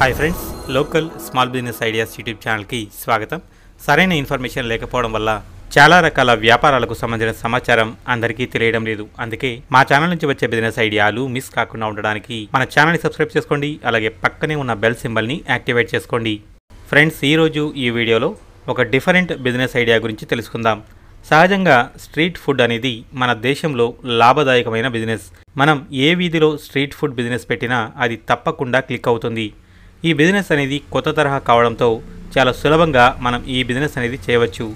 hi friends local small business ideas YouTube ఛానల్కి స్వాగతం సరైన ఇన్ఫర్మేషన్ లేకపోవడం వల్ల చాలా రకాల వ్యాపారాలకు సంబంధించిన సమాచారం అందరికీ తెలియడం లేదు అందుకే మా ఛానల్ నుంచి వచ్చే బిజినెస్ ఐడియాలు మిస్ కాకుండా ఉండడానికి మన ఛానల్ని సబ్స్క్రైబ్ చేసుకోండి అలాగే పక్కనే ఉన్న బెల్ సింబల్ని యాక్టివేట్ చేసుకోండి ఫ్రెండ్స్ ఈరోజు ఈ వీడియోలో ఒక డిఫరెంట్ బిజినెస్ ఐడియా గురించి తెలుసుకుందాం సహజంగా స్ట్రీట్ ఫుడ్ అనేది మన దేశంలో లాభదాయకమైన బిజినెస్ మనం ఏ వీధిలో స్ట్రీట్ ఫుడ్ బిజినెస్ పెట్టినా అది తప్పకుండా క్లిక్ అవుతుంది ఈ బిజినెస్ అనేది కొత్త తరహా కావడంతో చాలా సులభంగా మనం ఈ బిజినెస్ అనేది చేయవచ్చు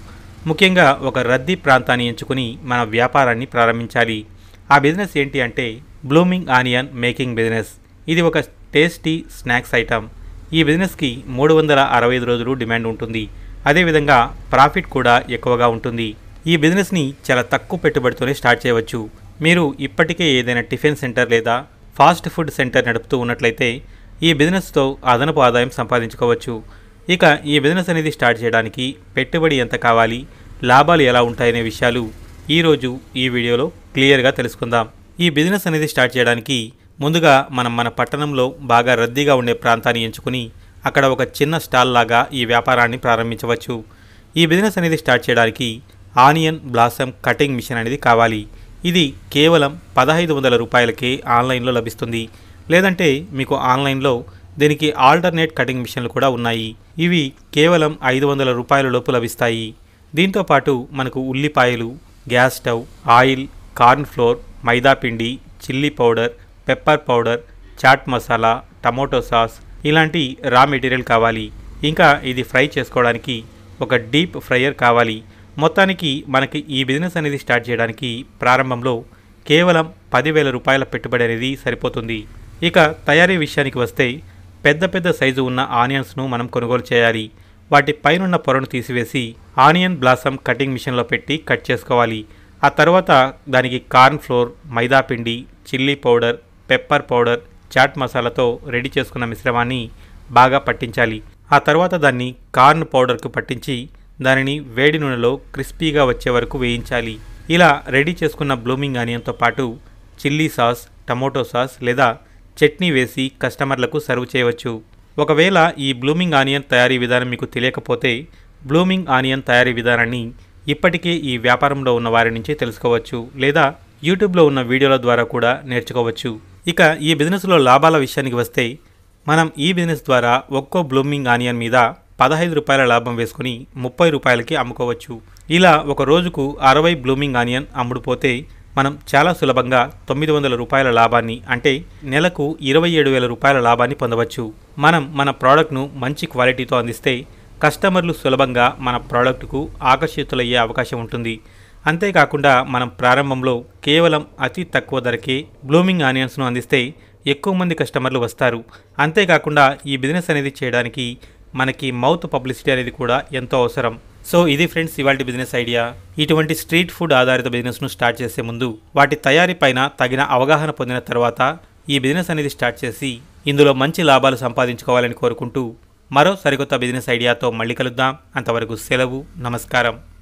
ముఖ్యంగా ఒక రద్దీ ప్రాంతాన్ని ఎంచుకుని మన వ్యాపారాన్ని ప్రారంభించాలి ఆ బిజినెస్ ఏంటి అంటే బ్లూమింగ్ ఆనియన్ మేకింగ్ బిజినెస్ ఇది ఒక టేస్టీ స్నాక్స్ ఐటమ్ ఈ బిజినెస్కి మూడు వందల అరవై ఐదు రోజులు డిమాండ్ ఉంటుంది అదేవిధంగా ప్రాఫిట్ కూడా ఎక్కువగా ఉంటుంది ఈ బిజినెస్ని చాలా తక్కువ పెట్టుబడితోనే స్టార్ట్ చేయవచ్చు మీరు ఇప్పటికే ఏదైనా టిఫిన్ సెంటర్ లేదా ఫాస్ట్ ఫుడ్ సెంటర్ నడుపుతూ ఉన్నట్లయితే ఈ బిజినెస్తో అదనపు ఆదాయం సంపాదించుకోవచ్చు ఇక ఈ బిజినెస్ అనేది స్టార్ట్ చేయడానికి పెట్టుబడి ఎంత కావాలి లాభాలు ఎలా ఉంటాయనే విషయాలు ఈరోజు ఈ వీడియోలో క్లియర్గా తెలుసుకుందాం ఈ బిజినెస్ అనేది స్టార్ట్ చేయడానికి ముందుగా మనం మన పట్టణంలో బాగా రద్దీగా ఉండే ప్రాంతాన్ని ఎంచుకుని అక్కడ ఒక చిన్న స్టాల్ లాగా ఈ వ్యాపారాన్ని ప్రారంభించవచ్చు ఈ బిజినెస్ అనేది స్టార్ట్ చేయడానికి ఆనియన్ బ్లాసమ్ కటింగ్ మిషన్ అనేది కావాలి ఇది కేవలం పదహైదు వందల రూపాయలకే ఆన్లైన్లో లభిస్తుంది లేదంటే మీకు ఆన్లైన్లో దీనికి ఆల్టర్నేట్ కటింగ్ మిషన్లు కూడా ఉన్నాయి ఇవి కేవలం ఐదు వందల రూపాయల లోపు లభిస్తాయి దీంతోపాటు మనకు ఉల్లిపాయలు gas stove oil corn flour మైదాపిండి chilli powder pepper powder chaat masala tomato sauce ఇలాంటి రా మెటీరియల్ కావాలి ఇంకా ఇది ఫ్రై చేసుకోవడానికి ఒక డీప్ ఫ్రైయర్ కావాలి మొత్తానికి మనకి ఈ బిజినెస్ అనేది స్టార్ట్ చేయడానికి ప్రారంభంలో కేవలం పదివేల రూపాయల పెట్టుబడి అనేది సరిపోతుంది ఇక తయారీ విషయానికి వస్తే పెద్ద పెద్ద సైజు ఉన్న ఆనియన్స్ను మనం కొనుగోలు చేయాలి వాటి పైనున్న పొరను తీసివేసి ఆనియన్ బ్లాసమ్ కటింగ్ మిషన్లో పెట్టి కట్ చేసుకోవాలి ఆ తర్వాత దానికి కార్న్ ఫ్లోర్ మైదా పిండి chilli powder pepper powder chaat మసాలాతో రెడీ చేసుకున్న మిశ్రమాన్ని బాగా పట్టించాలి ఆ తర్వాత దాన్ని కార్న్ పౌడర్కు పట్టించి దానిని వేడి నూనెలో క్రిస్పీగా వచ్చే వరకు వేయించాలి ఇలా రెడీ చేసుకున్న బ్లూమింగ్ ఆనియన్తో పాటు చిల్లీ సాస్ టమోటో సాస్ లేదా చట్నీ వేసి కస్టమర్లకు సర్వ్ చేయవచ్చు ఒకవేళ ఈ బ్లూమింగ్ ఆనియన్ తయారీ విధానం మీకు తెలియకపోతే బ్లూమింగ్ ఆనియన్ తయారీ విధానాన్ని ఇప్పటికే ఈ వ్యాపారంలో ఉన్న వారి నుంచి తెలుసుకోవచ్చు లేదా యూట్యూబ్లో ఉన్న వీడియోల ద్వారా కూడా నేర్చుకోవచ్చు ఇక ఈ బిజినెస్లో లాభాల విషయానికి వస్తే మనం ఈ బిజినెస్ ద్వారా ఒక్కో బ్లూమింగ్ ఆనియన్ మీద పదహైదు రూపాయల లాభం వేసుకుని ముప్పై రూపాయలకి అమ్ముకోవచ్చు ఇలా ఒక రోజుకు అరవై బ్లూమింగ్ ఆనియన్ అమ్ముడుపోతే మనం చాలా సులభంగా తొమ్మిది వందల రూపాయల లాభాన్ని అంటే నెలకు ఇరవై ఏడు వేల రూపాయల లాభాన్ని పొందవచ్చు మనం మన ప్రోడక్ట్ను మంచి క్వాలిటీతో అందిస్తే కస్టమర్లు సులభంగా మన ప్రోడక్ట్కు ఆకర్షితులయ్యే అవకాశం ఉంటుంది అంతేకాకుండా మనం ప్రారంభంలో కేవలం అతి తక్కువ ధరకే బ్లూమింగ్ ఆనియన్స్ను అందిస్తే ఎక్కువ మంది కస్టమర్లు వస్తారు అంతేకాకుండా ఈ బిజినెస్ అనేది చేయడానికి మనకి మౌత్ పబ్లిసిటీ అనేది కూడా ఎంతో అవసరం సో ఇది ఫ్రెండ్స్ ఇవాళ బిజినెస్ ఐడియా ఇటువంటి స్ట్రీట్ ఫుడ్ ఆధారిత బిజినెస్ను స్టార్ట్ చేసే ముందు వాటి తయారీపైన తగిన అవగాహన పొందిన తర్వాత ఈ బిజినెస్ అనేది స్టార్ట్ చేసి ఇందులో మంచి లాభాలు సంపాదించుకోవాలని కోరుకుంటూ మరో సరికొత్త బిజినెస్ ఐడియాతో మళ్ళీ కలుద్దాం అంతవరకు సెలవు నమస్కారం